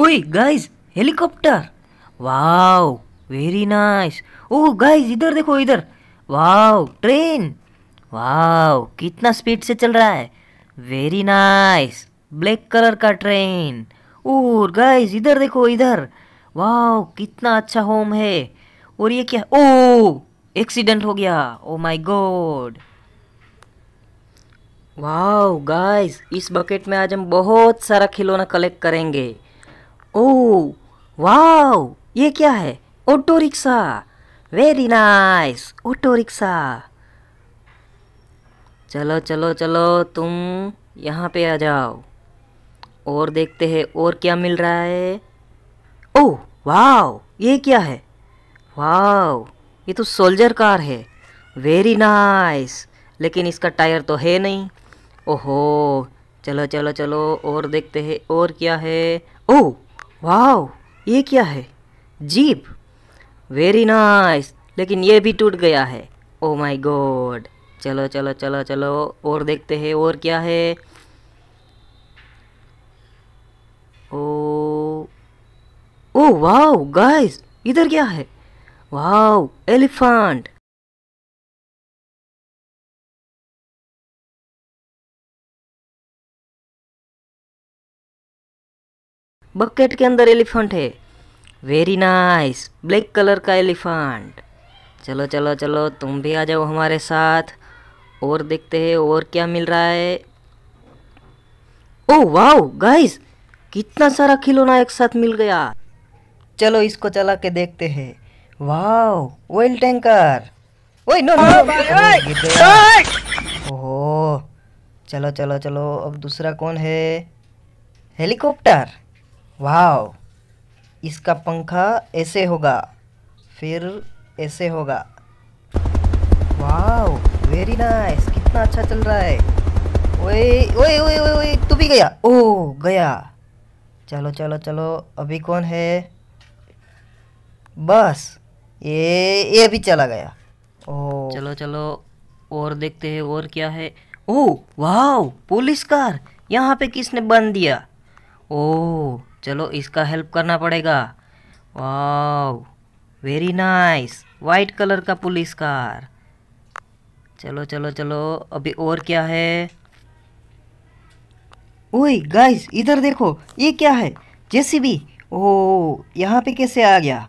ओए guys helicopter wow very nice oh guys इधर देखो इधर वाओ ट्रेन वाओ कितना स्पीड से चल रहा है वेरी नाइस ब्लैक कलर का ट्रेन और गाइस इधर देखो इधर वाओ कितना अच्छा होम है और ये क्या ओ oh, एक्सीडेंट हो गया oh my god wow guys इस बकेट में आज हम बहुत सारा खिलौना कलेक्ट करेंगे ओ वाओ ये क्या है auto rickshaw very nice auto rickshaw चलो चलो चलो तुम यहाँ पे आ जाओ और देखते हैं और क्या मिल रहा है ओ वाओ ये क्या है वाओ ये तो सोल्जर कार है वेरी नाइस लेकिन इसका टायर तो है नहीं ओहो चलो चलो चलो और देखते हैं और क्या है ओ वाह ये क्या है जीप वेरी नाइस लेकिन ये भी टूट गया है ओ माय गॉड चलो चलो चलो चलो और देखते हैं और क्या है ओ ओ वाह गाइस इधर क्या है वाह एलिफेंट बकेट के अंदर एलिफेंट है वेरी नाइस ब्लैक कलर का एलिफेंट चलो चलो चलो तुम भी आ जाओ हमारे साथ और देखते हैं और क्या मिल रहा है ओ वाओ गाइस कितना सारा खिलौना एक साथ मिल गया चलो इसको चला के देखते हैं वाओ ऑयल टैंकर ओए नो नो ओहो चलो चलो चलो अब दूसरा कौन है हेलीकॉप्टर वाह इसका पंखा ऐसे होगा फिर ऐसे होगा वाह वेरी नाइस कितना अच्छा चल रहा है ओए ओए ओए ओए तू भी गया ओ गया चलो चलो चलो अभी कौन है बस ये ये भी चला गया ओ चलो चलो और देखते हैं और क्या है ओ वाह पुलिस कार यहाँ पे किसने बंद दिया ओह चलो इसका हेल्प करना पड़ेगा वाह वेरी नाइस वाइट कलर का पुलिस कार चलो चलो चलो अभी और क्या है ओए गाइस इधर देखो ये क्या है जेसीबी ओह यहाँ पे कैसे आ गया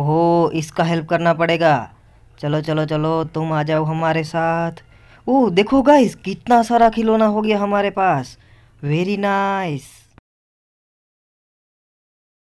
ओहो इसका हेल्प करना पड़ेगा चलो चलो चलो तुम आ जाओ हमारे साथ ओह देखो गाइस कितना सारा खिलौना हो गया हमारे पास वेरी नाइस